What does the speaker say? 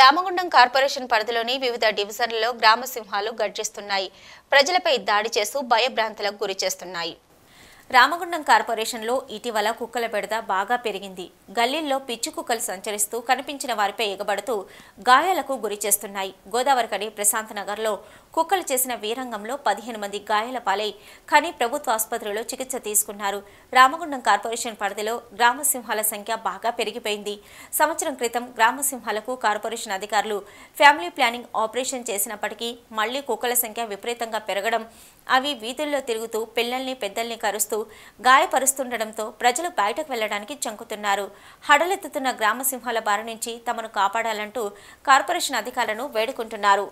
Ramagundam corporation పరిధిలోని వివిధ డివిజన్లలో గ్రామ సింహాలు గర్జిస్తున్నాయి ప్రజలపై దాడి చేస్తూ భయభ్రాంతులకు గురి చేస్తున్నాయి రామగుండం కార్పొరేషన్లో ఇటీవల కుక్కల బెడద బాగా పెరిగింది గల్లీల్లో పిచ్చి కుక్కలు సంచరిస్తూ కనిపించిన వారిపై ఎగబడుతూ గాయాలకు గురి చేస్తున్నాయి కడి ప్రశాంత్ నగర్లో కుక్కలు చేసిన వీరంగంలో పదిహేను మంది గాయాల పాలై కానీ ప్రభుత్వ ఆసుపత్రిలో చికిత్స తీసుకున్నారు రామగుండం కార్పొరేషన్ పరిధిలో గ్రామసింహాల సంఖ్య బాగా పెరిగిపోయింది సంవత్సరం క్రితం గ్రామసింహాలకు కార్పొరేషన్ అధికారులు ఫ్యామిలీ ప్లానింగ్ ఆపరేషన్ చేసినప్పటికీ మళ్లీ కుక్కల సంఖ్య విపరీతంగా పెరగడం అవి వీధుల్లో తిరుగుతూ పిల్లల్ని పెద్దల్ని కరుస్తూ గాయపరుస్తుండటంతో ప్రజలు బయటకు వెళ్లడానికి చంకుతున్నారు హడలెత్తుతున్న గ్రామ సింహాల బారి నుంచి తమను కాపాడాలంటూ కార్పొరేషన్ అధికారులను వేడుకుంటున్నారు